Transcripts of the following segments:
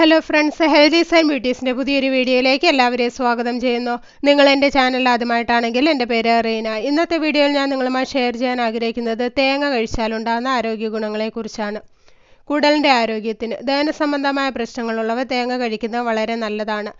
hello friends healthy sign ബ്യൂട്ടീസിൻ്റെ പുതിയൊരു വീഡിയോയിലേക്ക് എല്ലാവരെയും സ്വാഗതം ചെയ്യുന്നു നിങ്ങൾ എൻ്റെ ചാനൽ ആദ്യമായിട്ടാണെങ്കിൽ എൻ്റെ പേര് റീന ഇന്നത്തെ വീഡിയോയിൽ ഞാൻ നിങ്ങളുമായി ഷെയർ ചെയ്യാൻ ആഗ്രഹിക്കുന്നത് തേങ്ങ കഴിച്ചാലുണ്ടാകുന്ന ആരോഗ്യ ഗുണങ്ങളെക്കുറിച്ചാണ് കുടലിൻ്റെ ആരോഗ്യത്തിന് ദഹനസംബന്ധമായ പ്രശ്നങ്ങളുള്ളവർ തേങ്ങ കഴിക്കുന്നത് വളരെ നല്ലതാണ്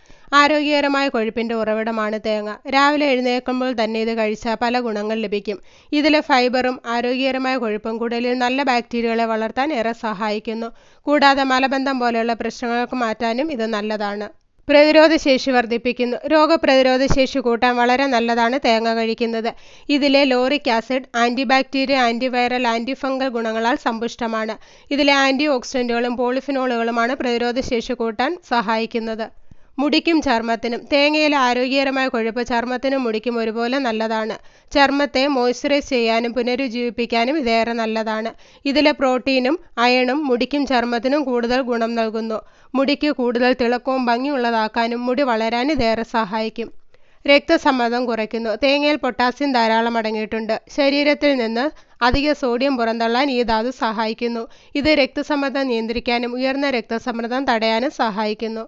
ആരോഗ്യകരമായ കൊഴുപ്പിൻ്റെ ഉറവിടമാണ് തേങ്ങ രാവിലെ എഴുന്നേൽക്കുമ്പോൾ തന്നെ ഇത് കഴിച്ചാൽ പല ഗുണങ്ങൾ ലഭിക്കും ഇതിലെ ഫൈബറും ആരോഗ്യകരമായ കൊഴുപ്പും കുടലിൽ നല്ല ബാക്ടീരിയകളെ വളർത്താൻ ഏറെ സഹായിക്കുന്നു കൂടാതെ മലബന്ധം പോലെയുള്ള പ്രശ്നങ്ങൾക്ക് മാറ്റാനും ഇത് നല്ലതാണ് പ്രതിരോധശേഷി വർദ്ധിപ്പിക്കുന്നു രോഗപ്രതിരോധ ശേഷി കൂട്ടാൻ വളരെ നല്ലതാണ് തേങ്ങ കഴിക്കുന്നത് ഇതിലെ lauric acid antibacterial antiviral antifungal ഗുണങ്ങളാൽ സമ്പുഷ്ടമാണ് ഇതിലെ ആൻറ്റി ഓക്സിഡൻറ്റുകളും പോളിഫിനോളുകളുമാണ് പ്രതിരോധശേഷി കൂട്ടാൻ സഹായിക്കുന്നത് മുടിക്കും ചർമ്മത്തിനും തേങ്ങയിലെ ആരോഗ്യകരമായ കൊഴുപ്പ് ചർമ്മത്തിനും മുടിക്കും ഒരുപോലെ നല്ലതാണ് ചർമ്മത്തെ മോയ്സ്ചറൈസ് ചെയ്യാനും പുനരുജ്ജീവിപ്പിക്കാനും ഇതേറെ നല്ലതാണ് ഇതിലെ പ്രോട്ടീനും അയണും മുടിക്കും ചർമ്മത്തിനും കൂടുതൽ ഗുണം നൽകുന്നു മുടിക്ക് കൂടുതൽ തിളക്കവും ഭംഗിയുള്ളതാക്കാനും മുടി വളരാനും ഇതേറെ സഹായിക്കും രക്തസമ്മർദ്ദം കുറയ്ക്കുന്നു തേങ്ങയിൽ പൊട്ടാസ്യം ധാരാളം അടങ്ങിയിട്ടുണ്ട് ശരീരത്തിൽ നിന്ന് അധിക സോഡിയം പുറന്തള്ളാൻ ഈ ധാതു സഹായിക്കുന്നു ഇത് രക്തസമ്മർദ്ദം നിയന്ത്രിക്കാനും ഉയർന്ന രക്തസമ്മർദ്ദം തടയാനും സഹായിക്കുന്നു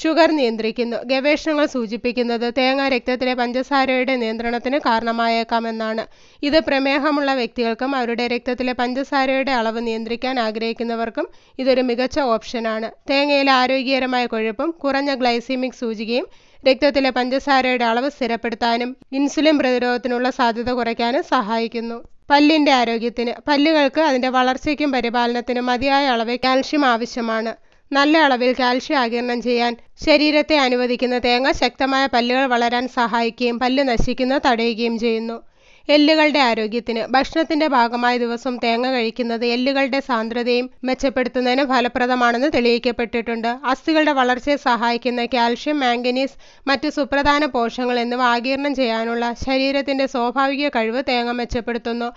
ഷുഗർ നിയന്ത്രിക്കുന്നു ഗവേഷണങ്ങൾ സൂചിപ്പിക്കുന്നത് തേങ്ങ രക്തത്തിലെ പഞ്ചസാരയുടെ നിയന്ത്രണത്തിന് കാരണമായേക്കാമെന്നാണ് ഇത് പ്രമേഹമുള്ള വ്യക്തികൾക്കും അവരുടെ രക്തത്തിലെ പഞ്ചസാരയുടെ അളവ് നിയന്ത്രിക്കാൻ ആഗ്രഹിക്കുന്നവർക്കും ഇതൊരു മികച്ച ഓപ്ഷനാണ് തേങ്ങയിലെ ആരോഗ്യകരമായ കൊഴുപ്പും കുറഞ്ഞ ഗ്ലൈസീമിക് സൂചികയും രക്തത്തിലെ പഞ്ചസാരയുടെ അളവ് സ്ഥിരപ്പെടുത്താനും ഇൻസുലിൻ പ്രതിരോധത്തിനുള്ള സാധ്യത കുറയ്ക്കാനും സഹായിക്കുന്നു പല്ലിൻ്റെ ആരോഗ്യത്തിന് പല്ലുകൾക്ക് അതിൻ്റെ വളർച്ചയ്ക്കും പരിപാലനത്തിനും മതിയായ അളവ് കാൽഷ്യം ആവശ്യമാണ് നല്ല അളവിൽ കാൽഷ്യം ആകിരണം ചെയ്യാൻ ശരീരത്തെ അനുവദിക്കുന്ന തേങ്ങ ശക്തമായ പല്ലുകൾ വളരാൻ സഹായിക്കുകയും പല്ല് നശിക്കുന്നത് തടയുകയും ചെയ്യുന്നു എല്ലുകളുടെ ആരോഗ്യത്തിന് ഭക്ഷണത്തിന്റെ ഭാഗമായി ദിവസം തേങ്ങ കഴിക്കുന്നത് എല്ലുകളുടെ സാന്ദ്രതയും മെച്ചപ്പെടുത്തുന്നതിന് ഫലപ്രദമാണെന്ന് തെളിയിക്കപ്പെട്ടിട്ടുണ്ട് അസ്ഥികളുടെ വളർച്ചയെ സഹായിക്കുന്ന കാൽഷ്യം മാംഗനീസ് മറ്റ് സുപ്രധാന പോഷകങ്ങൾ എന്നിവ ആകിരണം ചെയ്യാനുള്ള ശരീരത്തിന്റെ സ്വാഭാവിക കഴിവ് തേങ്ങ മെച്ചപ്പെടുത്തുന്നു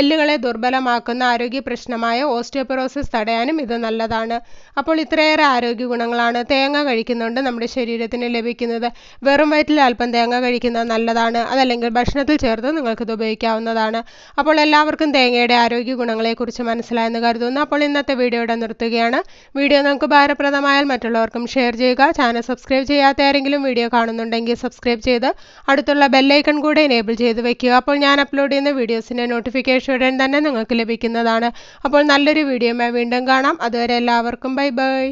എല്ലുകളെ ദുർബലമാക്കുന്ന ആരോഗ്യ പ്രശ്നമായ ഓസ്റ്റിയോപൊറോസിസ് തടയാനും ഇത് നല്ലതാണ് അപ്പോൾ ഇത്രയേറെ ആരോഗ്യ ഗുണങ്ങളാണ് തേങ്ങ കഴിക്കുന്നുണ്ട് നമ്മുടെ ശരീരത്തിന് ലഭിക്കുന്നത് വെറും വയറ്റിൽ അല്പം തേങ്ങ കഴിക്കുന്നത് നല്ലതാണ് അതല്ലെങ്കിൽ ഭക്ഷണത്തിൽ ചേർത്ത് നിങ്ങൾക്ക് ഉപയോഗിക്കാവുന്നതാണ് അപ്പോൾ എല്ലാവർക്കും തേങ്ങയുടെ ആരോഗ്യ ഗുണങ്ങളെക്കുറിച്ച് മനസ്സിലായെന്ന് കരുതുന്നു അപ്പോൾ ഇന്നത്തെ വീഡിയോയുടെ നിർത്തുകയാണ് വീഡിയോ നമുക്ക് ഭാരപ്രദമായാൽ മറ്റുള്ളവർക്കും ഷെയർ ചെയ്യുക ചാനൽ സബ്സ്ക്രൈബ് ചെയ്യാത്ത ആരെങ്കിലും വീഡിയോ കാണുന്നുണ്ടെങ്കിൽ സബ്സ്ക്രൈബ് ചെയ്ത് അടുത്തുള്ള ബെല്ലൈക്കൺ കൂടെ എനേബിൾ ചെയ്ത് വെക്കുക അപ്പോൾ ഞാൻ അപ്ലോഡ് ചെയ്യുന്ന വീഡിയോസിൻ്റെ നോട്ടിഫിക്കേഷൻ ഉടൻ തന്നെ നിങ്ങൾക്ക് ലഭിക്കുന്നതാണ് അപ്പോൾ നല്ലൊരു വീഡിയോ വീണ്ടും കാണാം അതുവരെ എല്ലാവർക്കും ബൈ ബൈ